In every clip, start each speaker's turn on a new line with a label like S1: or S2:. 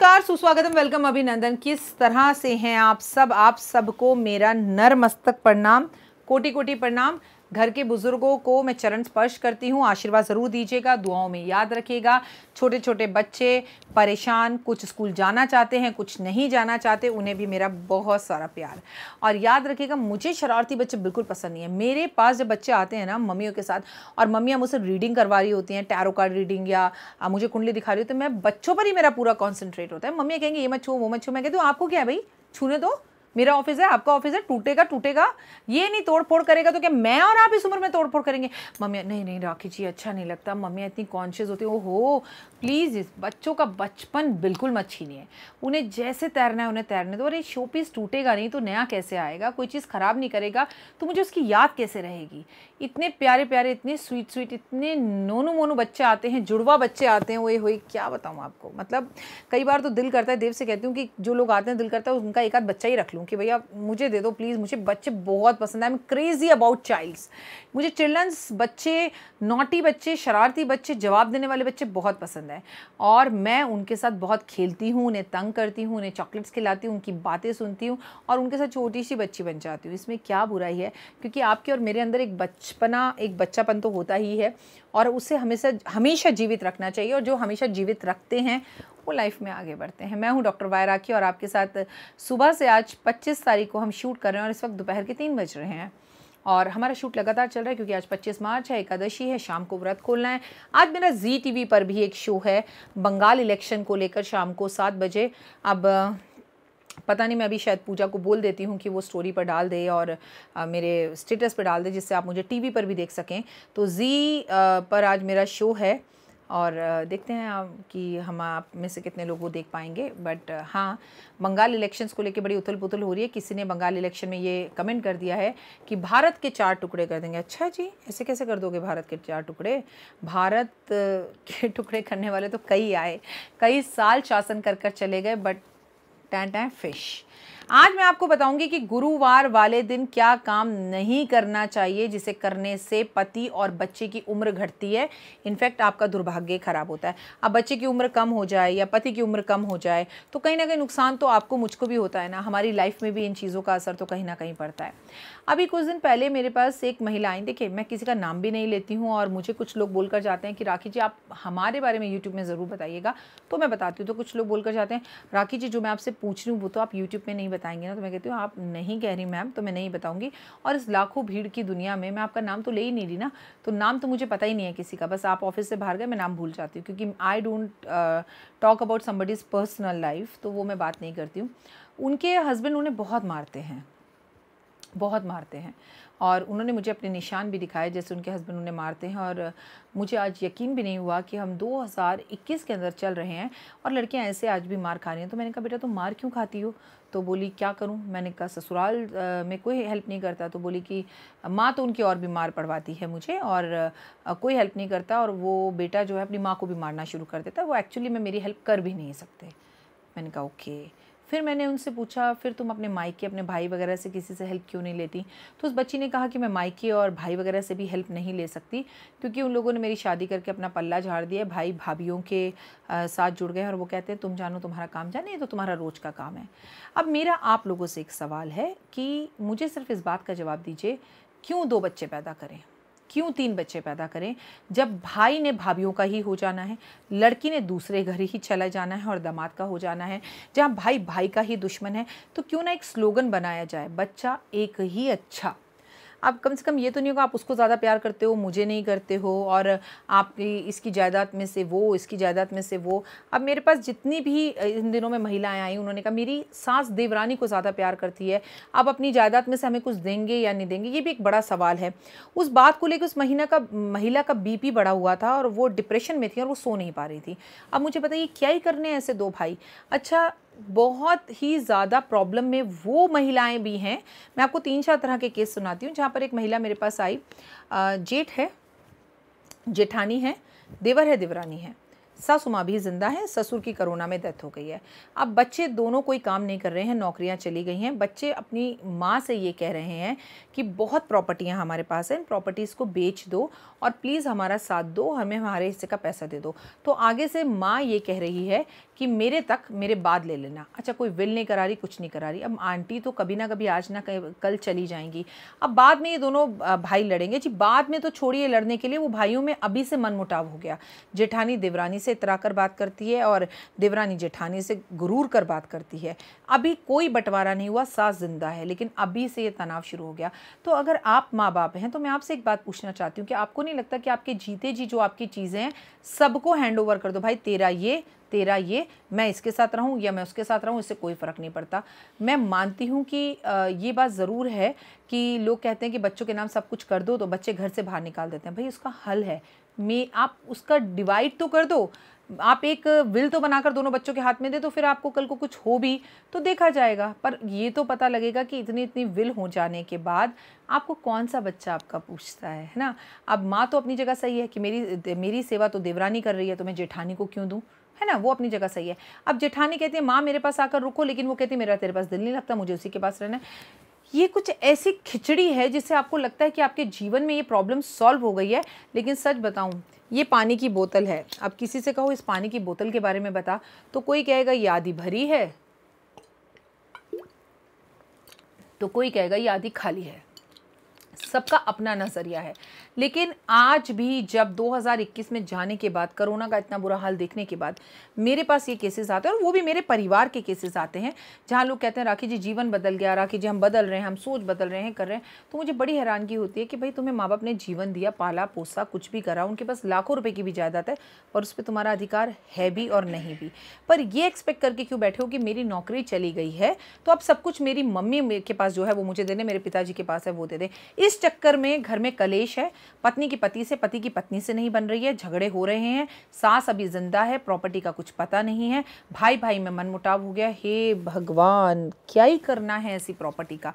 S1: नमस्कार सुस्वागतम वेलकम अभिनंदन किस तरह से हैं आप सब आप सबको मेरा नर मस्तक प्रणाम कोटि कोटि प्रणाम घर के बुजुर्गों को मैं चरण स्पर्श करती हूँ आशीर्वाद ज़रूर दीजिएगा दुआओं में याद रखिएगा छोटे छोटे बच्चे परेशान कुछ स्कूल जाना चाहते हैं कुछ नहीं जाना चाहते उन्हें भी मेरा बहुत सारा प्यार और याद रखिएगा मुझे शरारती बच्चे बिल्कुल पसंद नहीं है मेरे पास जब बच्चे आते हैं ना मम्मियों के साथ और मम्मियाँ मुझसे रीडिंग करवा रही होती हैं टैरो कार्ड रीडिंग या मुझे कुंडली दिखा रही होती है तो मैं बच्चों पर ही मेरा पूरा कॉन्सेंट्रेट होता है मम्मियाँ कहेंगे ये मत छू वो मत छू मैं कहती हूँ आपको क्या है भाई छूने दो मेरा ऑफिस है आपका ऑफिस है टूटेगा टूटेगा ये नहीं तोड़ फोड़ करेगा तो क्या मैं और आप इस उम्र में तोड़ फोड़ करेंगे मम्मी नहीं नहीं राखी जी अच्छा नहीं लगता मम्मी इतनी कॉन्शियस होती है ओ हो प्लीज़ इस बच्चों का बचपन बिल्कुल मत छीनिए उन्हें जैसे तैरना है उन्हें तैरने दो और ये शो पीस टूटेगा नहीं तो नया कैसे आएगा कोई चीज़ ख़राब नहीं करेगा तो मुझे उसकी याद कैसे रहेगी इतने प्यारे प्यारे इतने स्वीट स्वीट इतने नोनू मोनू बच्चे आते हैं जुड़वा बच्चे आते हैं वो ये क्या बताऊँ आपको मतलब कई बार तो दिल करता है देव से कहती हूँ कि जो लोग आते हैं दिल करता है उनका एक आध बच्चा ही रख लूँ कि भैया मुझे दे दो प्लीज़ मुझे बच्चे बहुत पसंद है I am crazy about childs मुझे चिल्ड्रंस बच्चे नोटी बच्चे शरारती बच्चे जवाब देने वाले बच्चे बहुत पसंद पसंद है और मैं उनके साथ बहुत खेलती हूँ उन्हें तंग करती हूँ उन्हें चॉकलेट्स खिलाती हूँ उनकी बातें सुनती हूँ और उनके साथ छोटी सी बच्ची बन जाती हूँ इसमें क्या बुराई है क्योंकि आपके और मेरे अंदर एक बचपना एक बच्चापन तो होता ही है और उसे हमेशा हमेशा जीवित रखना चाहिए और जो हमेशा जीवित रखते हैं वो लाइफ में आगे बढ़ते हैं मैं हूँ डॉक्टर वायराकी और आपके साथ सुबह से आज 25 तारीख को हम शूट कर रहे हैं और इस वक्त दोपहर के तीन बज रहे हैं और हमारा शूट लगातार चल रहा है क्योंकि आज 25 मार्च है एकादशी है शाम को व्रत खोलना है आज मेरा जी टीवी पर भी एक शो है बंगाल इलेक्शन को लेकर शाम को सात बजे अब पता नहीं मैं अभी शायद पूजा को बोल देती हूँ कि वो स्टोरी पर डाल दे और आ, मेरे स्टेटस पर डाल दे जिससे आप मुझे टीवी पर भी देख सकें तो जी आ, पर आज मेरा शो है और देखते हैं आप कि हम आप में से कितने लोग वो देख पाएंगे बट हाँ बंगाल इलेक्शंस को लेके बड़ी उथल पुथल हो रही है किसी ने बंगाल इलेक्शन में ये कमेंट कर दिया है कि भारत के चार टुकड़े कर देंगे अच्छा जी ऐसे कैसे कर दोगे भारत के चार टुकड़े भारत के टुकड़े करने वाले तो कई आए कई साल शासन कर कर चले गए बट टैंट टैं फिश आज मैं आपको बताऊंगी कि गुरुवार वाले दिन क्या काम नहीं करना चाहिए जिसे करने से पति और बच्चे की उम्र घटती है इनफैक्ट आपका दुर्भाग्य खराब होता है अब बच्चे की उम्र कम हो जाए या पति की उम्र कम हो जाए तो कहीं ना कहीं नुकसान तो आपको मुझको भी होता है ना हमारी लाइफ में भी इन चीज़ों का असर तो कहीं ना कहीं पड़ता है अभी कुछ दिन पहले मेरे पास एक महिला आई देखिए मैं किसी का नाम भी नहीं लेती हूँ और मुझे कुछ लोग बोलकर जाते हैं कि राखी जी आप हमारे बारे में यूट्यूब में ज़रूर बताइएगा तो मैं बताती हूँ तो कुछ लोग बोलकर जाते हैं राखी जी जो मैं आपसे पूछ रही हूँ वो तो आप यूट्यूब में नहीं बताएंगे ना तो मैं कहती हूँ आप नहीं कह रही मैम तो मैं नहीं बताऊँगी और इस लाखों भीड़ की दुनिया में मैं आपका नाम तो ले ही नहीं रही ना तो नाम तो मुझे पता ही नहीं है किसी का बस आप ऑफिस से बाहर गए मैं नाम भूल जाती हूँ क्योंकि I don't talk about somebody's personal life तो वो मैं बात नहीं करती हूँ उनके हस्बैंड उन्हें बहुत मारते हैं बहुत मारते हैं और उन्होंने मुझे अपने निशान भी दिखाए जैसे उनके हस्बैंड उन्हें मारते हैं और मुझे आज यकीन भी नहीं हुआ कि हम 2021 के अंदर चल रहे हैं और लड़कियां ऐसे आज भी मार खा रही हैं तो मैंने कहा बेटा तुम मार क्यों खाती हो तो बोली क्या करूं मैंने कहा ससुराल में कोई हेल्प नहीं करता तो बोली कि माँ तो उनकी और भी मार पड़वाती है मुझे और कोई हेल्प नहीं करता और वो बेटा जो है अपनी माँ को भी मारना शुरू कर देता है वो एक्चुअली में मेरी हेल्प कर भी नहीं सकते मैंने कहा ओके okay. फिर मैंने उनसे पूछा फिर तुम अपने माइके अपने भाई वगैरह से किसी से हेल्प क्यों नहीं लेती तो उस बच्ची ने कहा कि मैं माइके और भाई वगैरह से भी हेल्प नहीं ले सकती क्योंकि उन लोगों ने मेरी शादी करके अपना पल्ला झाड़ दिया भाई भाभीियों के साथ जुड़ गए और वो कहते हैं तुम जानो तुम्हारा काम जाने तो तुम्हारा रोज़ का काम है अब मेरा आप लोगों से एक सवाल है कि मुझे सिर्फ इस बात का जवाब दीजिए क्यों दो बच्चे पैदा करें क्यों तीन बच्चे पैदा करें जब भाई ने भाभीियों का ही हो जाना है लड़की ने दूसरे घर ही चला जाना है और दामाद का हो जाना है जहाँ भाई भाई का ही दुश्मन है तो क्यों ना एक स्लोगन बनाया जाए बच्चा एक ही अच्छा आप कम से कम ये तो नहीं होगा आप उसको ज़्यादा प्यार करते हो मुझे नहीं करते हो और आपकी इसकी जायदाद में से वो इसकी जायदाद में से वो अब मेरे पास जितनी भी इन दिनों में महिलाएं आई उन्होंने कहा मेरी सास देवरानी को ज़्यादा प्यार करती है आप अपनी जायदाद में से हमें कुछ देंगे या नहीं देंगे ये भी एक बड़ा सवाल है उस बात को लेकर उस महीना का महिला का बी बढ़ा हुआ था और वो डिप्रेशन में थी और वो सो नहीं पा रही थी अब मुझे पता क्या ही करने हैं ऐसे दो भाई अच्छा बहुत ही ज़्यादा प्रॉब्लम में वो महिलाएं भी हैं मैं आपको तीन चार तरह के केस सुनाती हूँ जहाँ पर एक महिला मेरे पास आई जेठ है जेठानी है देवर है देवरानी है सासुमा माँ भी ज़िंदा है ससुर की कोरोना में डेथ हो गई है अब बच्चे दोनों कोई काम नहीं कर रहे हैं नौकरियाँ चली गई हैं बच्चे अपनी माँ से ये कह रहे हैं कि बहुत प्रॉपर्टियाँ हमारे पास हैं इन प्रॉपर्टीज़ को बेच दो और प्लीज़ हमारा साथ दो हमें हमारे हिस्से का पैसा दे दो तो आगे से माँ ये कह रही है कि मेरे तक मेरे बाद ले लेना अच्छा कोई विल नहीं करा रही कुछ नहीं करा रही अब आंटी तो कभी ना कभी आज ना कल चली जाएंगी अब बाद में ये दोनों भाई लड़ेंगे जी बाद में तो छोड़िए लड़ने के लिए वो भाइयों में अभी से मनमुटाव हो गया जेठानी देवरानी से कर बात करती है और देवरानी जेठानी से गुरूर कर बात करती है अभी कोई बंटवारा नहीं हुआ सास जिंदा है लेकिन अभी से ये तनाव शुरू हो गया तो अगर आप माँ बाप हैं तो मैं आपसे एक बात पूछना चाहती हूँ कि आपको नहीं लगता कि आपके जीते जी जो आपकी चीज़ें हैं सबको हैंड ओवर कर दो भाई तेरा ये तेरा ये मैं इसके साथ रहूँ या मैं उसके साथ रहूँ इससे कोई फ़र्क नहीं पड़ता मैं मानती हूँ कि ये बात ज़रूर है कि लोग कहते हैं कि बच्चों के नाम सब कुछ कर दो तो बच्चे घर से बाहर निकाल देते हैं भाई उसका हल है मे आप उसका डिवाइड तो कर दो आप एक विल तो बनाकर दोनों बच्चों के हाथ में दे तो फिर आपको कल को कुछ हो भी तो देखा जाएगा पर ये तो पता लगेगा कि इतनी इतनी विल हो जाने के बाद आपको कौन सा बच्चा आपका पूछता है है ना अब माँ तो अपनी जगह सही है कि मेरी मेरी सेवा तो देवरानी कर रही है तो मैं जेठानी को क्यों दूँ है ना वो अपनी जगह सही है अब जेठानी कहती है माँ मेरे पास आकर रुको लेकिन वो कहती है मेरा तेरे पास दिल नहीं लगता मुझे उसी के पास रहना है ये कुछ ऐसी खिचड़ी है जिससे आपको लगता है कि आपके जीवन में ये प्रॉब्लम सॉल्व हो गई है लेकिन सच बताऊँ ये पानी की बोतल है अब किसी से कहो इस पानी की बोतल के बारे में बता तो कोई कहेगा ये आधी भरी है तो कोई कहेगा ये आधी खाली है सबका अपना नज़रिया है लेकिन आज भी जब 2021 में जाने के बाद कोरोना का इतना बुरा हाल देखने के बाद मेरे पास ये केसेस आते हैं और वो भी मेरे परिवार के केसेस आते हैं जहां लोग कहते हैं राखी जी जीवन बदल गया राखी जी हम बदल रहे हैं हम सोच बदल रहे हैं कर रहे हैं तो मुझे बड़ी हैरानगी होती है कि भाई तुम्हें माँ बाप ने जीवन दिया पाला पोसा कुछ भी करा उनके पास लाखों रुपये की भी जायदाद है पर उस पर तुम्हारा अधिकार है भी और नहीं भी पर यह एक्सपेक्ट करके क्यों बैठे हो कि मेरी नौकरी चली गई है तो अब सब कुछ मेरी मम्मी के पास जो है वो मुझे देने मेरे पिताजी के पास है वो दे दें इस चक्कर में घर में कलेश है पत्नी की पति से पति की पत्नी से नहीं बन रही है झगड़े हो रहे हैं सास अभी जिंदा है प्रॉपर्टी का कुछ पता नहीं है भाई भाई में मनमुटाव हो गया हे भगवान क्या ही करना है ऐसी प्रॉपर्टी का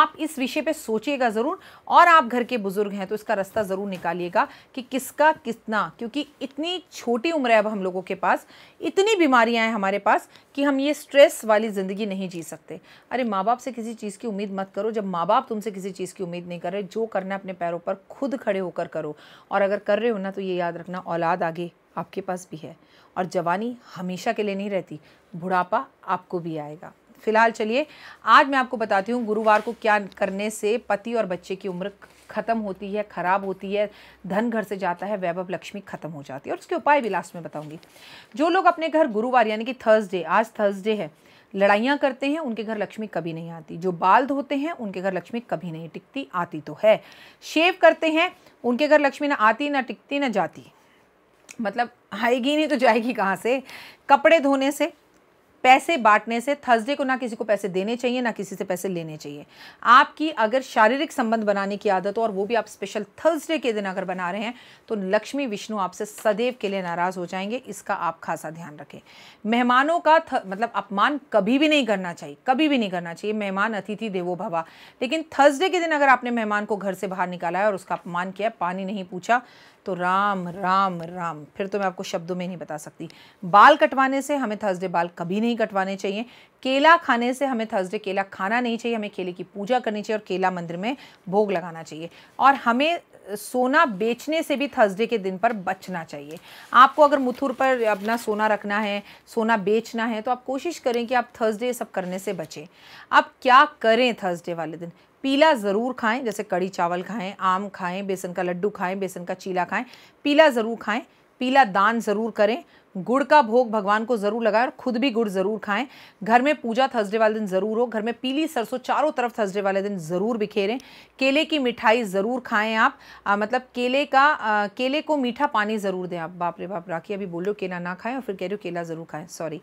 S1: आप इस विषय पे सोचिएगा ज़रूर और आप घर के बुज़ुर्ग हैं तो इसका रास्ता ज़रूर निकालिएगा कि किसका कितना क्योंकि इतनी छोटी उम्र है अब हम लोगों के पास इतनी बीमारियाँ हैं हमारे पास कि हम ये स्ट्रेस वाली ज़िंदगी नहीं जी सकते अरे माँ बाप से किसी चीज़ की उम्मीद मत करो जब माँ बाप तुमसे किसी चीज़ की उम्मीद नहीं कर रहे जो करना है अपने पैरों पर खुद खड़े होकर करो और अगर कर रहे हो ना तो ये याद रखना औलाद आगे आपके पास भी है और जवानी हमेशा के लिए नहीं रहती बुढ़ापा आपको भी आएगा फिलहाल चलिए आज मैं आपको बताती हूँ गुरुवार को क्या करने से पति और बच्चे की उम्र ख़त्म होती है ख़राब होती है धन घर से जाता है वैभव लक्ष्मी ख़त्म हो जाती है और उसके उपाय भी लास्ट में बताऊंगी जो लोग अपने घर गुरुवार यानी कि थर्सडे आज थर्सडे है लड़ाइयाँ करते हैं उनके घर लक्ष्मी कभी नहीं आती जो बाल धोते हैं उनके घर लक्ष्मी कभी नहीं टिकती आती तो है शेव करते हैं उनके घर लक्ष्मी ना आती ना टिकती ना जाती मतलब आएगी नहीं तो जाएगी कहाँ से कपड़े धोने से पैसे बांटने से थर्सडे को ना किसी को पैसे देने चाहिए ना किसी से पैसे लेने चाहिए आपकी अगर शारीरिक संबंध बनाने की आदत हो और वो भी आप स्पेशल थर्सडे के दिन अगर बना रहे हैं तो लक्ष्मी विष्णु आपसे सदैव के लिए नाराज़ हो जाएंगे इसका आप खासा ध्यान रखें मेहमानों का मतलब अपमान कभी भी नहीं करना चाहिए कभी भी नहीं करना चाहिए मेहमान अतिथि देवो भवा लेकिन थर्सडे के दिन अगर आपने मेहमान को घर से बाहर निकाला है और उसका अपमान किया पानी नहीं पूछा तो राम राम राम फिर तो मैं आपको शब्दों में नहीं बता सकती बाल कटवाने से हमें थर्सडे बाल कभी नहीं कटवाने चाहिए केला खाने से हमें थर्सडे केला खाना नहीं चाहिए हमें केले की पूजा करनी चाहिए और केला मंदिर में भोग लगाना चाहिए और हमें सोना बेचने से भी थर्सडे के दिन पर बचना चाहिए आपको अगर मुथुर पर अपना सोना रखना है सोना बेचना है तो आप कोशिश करें कि आप थर्सडे सब करने से बचें आप क्या करें थर्सडे वाले दिन पीला ज़रूर खाएं जैसे कड़ी चावल खाएं आम खाएं बेसन का लड्डू खाएं बेसन का चीला खाएं पीला ज़रूर खाएं पीला दान ज़रूर करें गुड़ का भोग भगवान को ज़रूर लगाएं और खुद भी गुड़ ज़रूर खाएं घर में पूजा थर्सडे वाले दिन ज़रूर हो घर में पीली सरसों चारों तरफ थर्सडे वाले दिन ज़रूर बिखेरें केले की मिठाई ज़रूर खाएं आप आ, मतलब केले का आ, केले को मीठा पानी ज़रूर दें आप बाप रे बाप राखी अभी बोलो केला ना खाएं और फिर कह रहे हो केला ज़रूर खाएं सॉरी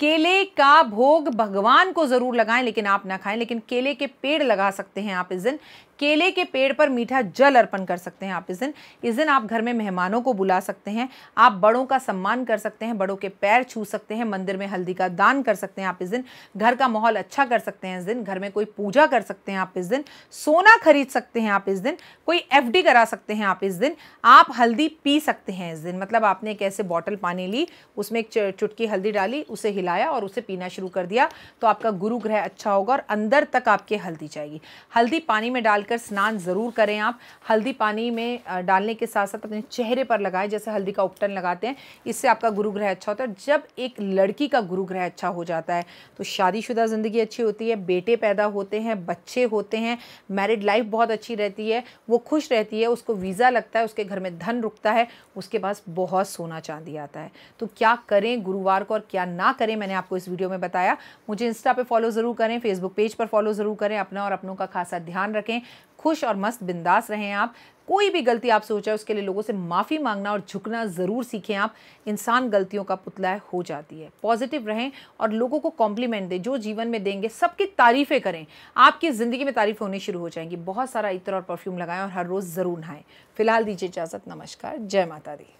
S1: केले का भोग भगवान को ज़रूर लगाएं लेकिन आप ना खाएं लेकिन केले के पेड़ लगा सकते हैं आप इस दिन केले के पेड़ पर मीठा जल अर्पण कर सकते हैं आप इस दिन इस दिन आप घर में मेहमानों को बुला सकते हैं आप बड़ों का सम्मान कर सकते सकते हैं बड़ों के पैर छू सकते हैं मंदिर में हल्दी का दान कर सकते हैं आप इस दिन घर का माहौल अच्छा कर सकते हैं इस दिन घर में कोई पूजा कर सकते हैं आप इस दिन सोना खरीद सकते हैं आप इस दिन कोई एफ करा सकते हैं आप इस दिन आप हल्दी पी सकते हैं इस दिन मतलब आपने एक ऐसे बॉटल पानी ली उसमें एक चुटकी हल्दी डाली उसे हिलाया और उसे पीना शुरू कर दिया तो आपका गुरु ग्रह अच्छा होगा और अंदर तक आपके हल्दी जाएगी हल्दी पानी में डालकर स्नान ज़रूर करें आप हल्दी पानी में डालने के साथ साथ अपने चेहरे पर लगाएं जैसे हल्दी का उपटन लगाते हैं इससे आपका गुरु गुरु ग्रह अच्छा होता है जब एक लड़की का गुरु ग्रह अच्छा हो जाता है तो शादीशुदा ज़िंदगी अच्छी होती है बेटे पैदा होते हैं बच्चे होते हैं मैरिड लाइफ बहुत अच्छी रहती है वो खुश रहती है उसको वीज़ा लगता है उसके घर में धन रुकता है उसके पास बहुत सोना चांदी आता है तो क्या करें गुरुवार को और क्या ना करें मैंने आपको इस वीडियो में बताया मुझे इंस्टा पर फॉलो ज़रूर करें फेसबुक पेज पर फॉलो ज़रूर करें अपना और अपनों का खासा ध्यान रखें खुश और मस्त बिंदास रहें आप कोई भी गलती आप सोचा है उसके लिए लोगों से माफ़ी मांगना और झुकना ज़रूर सीखें आप इंसान गलतियों का पुतला हो जाती है पॉजिटिव रहें और लोगों को कॉम्प्लीमेंट दें जो जीवन में देंगे सबकी तारीफ़ें करें आपकी ज़िंदगी में तारीफ़ें होनी शुरू हो जाएंगी बहुत सारा इत्र और परफ्यूम लगाएं और हर रोज़ ज़रूर नहाएं फिलहाल दीजिए इजाज़त नमस्कार जय माता दी